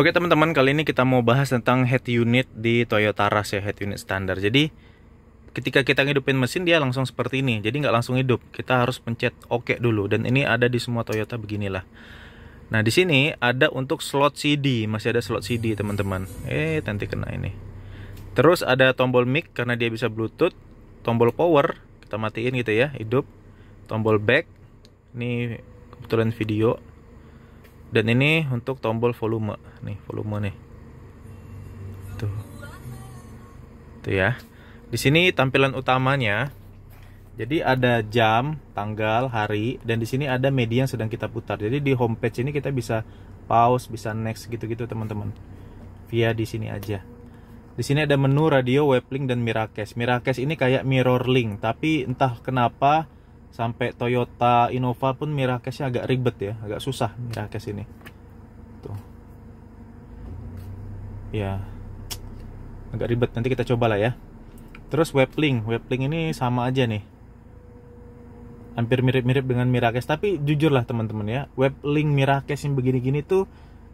Oke teman-teman, kali ini kita mau bahas tentang head unit di Toyota Rush ya, head unit standar. Jadi ketika kita ngidupin mesin dia langsung seperti ini. Jadi nggak langsung hidup, kita harus pencet OK dulu. Dan ini ada di semua Toyota beginilah. Nah di sini ada untuk slot CD, masih ada slot CD teman-teman. Eh nanti kena ini. Terus ada tombol mic karena dia bisa Bluetooth, tombol power kita matiin gitu ya, hidup. Tombol back, ini kebetulan video dan ini untuk tombol volume nih volume nih tuh tuh ya di sini tampilan utamanya jadi ada jam tanggal hari dan di sini ada media yang sedang kita putar jadi di homepage ini kita bisa pause bisa next gitu-gitu teman-teman via di sini aja di sini ada menu radio weblink dan miracast miracast ini kayak mirror link tapi entah kenapa sampai Toyota Innova pun Miracase-nya agak ribet ya, agak susah Miracase ini. Tuh. Ya. Agak ribet, nanti kita cobalah ya. Terus weblink, weblink ini sama aja nih. Hampir mirip-mirip dengan Miracase, tapi jujur lah teman-teman ya, weblink Miracase yang begini-gini tuh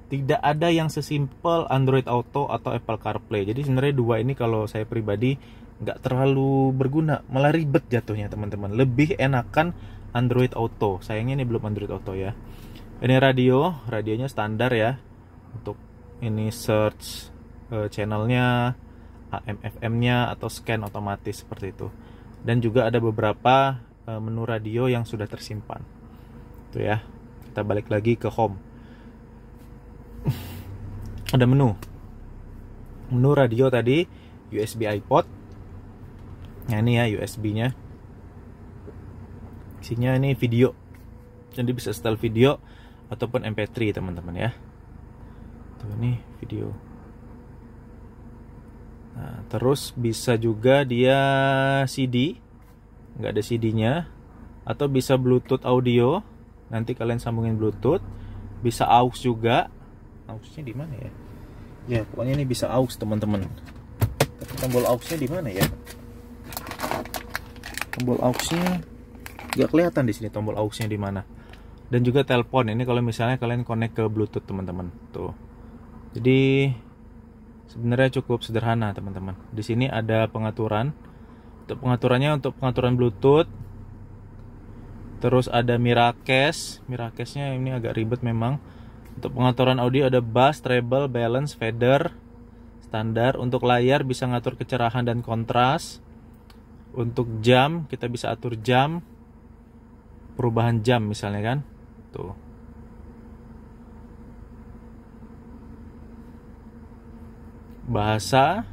tidak ada yang sesimpel Android Auto atau Apple CarPlay. Jadi sebenarnya dua ini kalau saya pribadi nggak terlalu berguna, malah ribet jatuhnya teman-teman. Lebih enakan Android Auto. Sayangnya ini belum Android Auto ya. Ini radio, radionya standar ya. Untuk ini search uh, channelnya, AM FM-nya atau scan otomatis seperti itu. Dan juga ada beberapa uh, menu radio yang sudah tersimpan. Itu ya. Kita balik lagi ke home ada menu menu radio tadi USB iPod nah ini ya USB nya isinya ini video jadi bisa setel video ataupun MP3 teman-teman ya tuh ini video nah terus bisa juga dia CD nggak ada CD nya atau bisa Bluetooth audio nanti kalian sambungin Bluetooth bisa aux juga auxnya di mana ya ya pokoknya ini bisa aux teman-teman tombol auxnya di mana ya tombol auxnya nggak kelihatan di sini tombol auxnya di mana dan juga telepon ini kalau misalnya kalian connect ke bluetooth teman-teman tuh jadi sebenarnya cukup sederhana teman-teman di sini ada pengaturan untuk pengaturannya untuk pengaturan bluetooth terus ada mirakes mirakesnya ini agak ribet memang untuk pengaturan audio ada bass, treble, balance, fader, standar. Untuk layar bisa ngatur kecerahan dan kontras. Untuk jam kita bisa atur jam, perubahan jam misalnya kan, tuh. Bahasa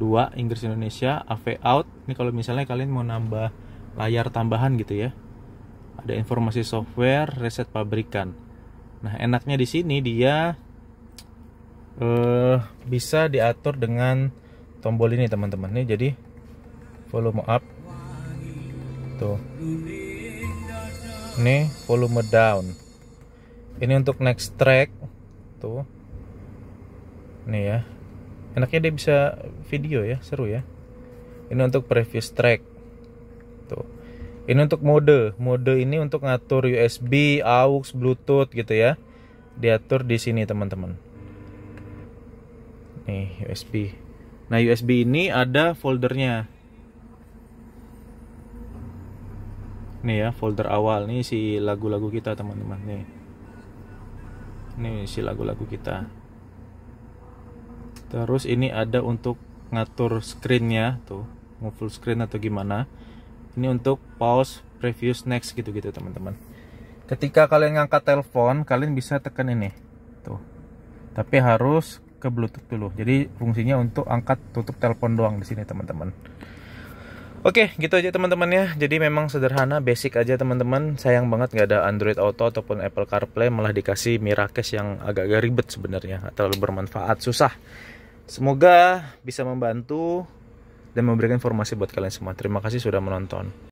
dua Inggris Indonesia AV out ini kalau misalnya kalian mau nambah layar tambahan gitu ya ada informasi software reset pabrikan Nah, enaknya di sini dia uh, bisa diatur dengan tombol ini, teman-teman. Nih, jadi volume up. Tuh. Ini volume down. Ini untuk next track. Tuh. Nih ya. Enaknya dia bisa video ya, seru ya. Ini untuk previous track ini untuk mode mode ini untuk ngatur USB aux Bluetooth gitu ya diatur di sini teman-teman nih USB nah USB ini ada foldernya nih ya folder awal nih si lagu-lagu kita teman-teman nih nih si lagu-lagu kita terus ini ada untuk ngatur screennya tuh mau full screen atau gimana ini untuk pause previous next gitu-gitu teman-teman ketika kalian ngangkat telepon kalian bisa tekan ini tuh tapi harus ke bluetooth dulu jadi fungsinya untuk angkat tutup telepon doang di sini teman-teman Oke, gitu aja teman-teman ya. Jadi memang sederhana, basic aja teman-teman. Sayang banget nggak ada Android Auto ataupun Apple CarPlay, malah dikasih Miracash yang agak-agak ribet sebenarnya, terlalu bermanfaat, susah. Semoga bisa membantu dan memberikan informasi buat kalian semua. Terima kasih sudah menonton.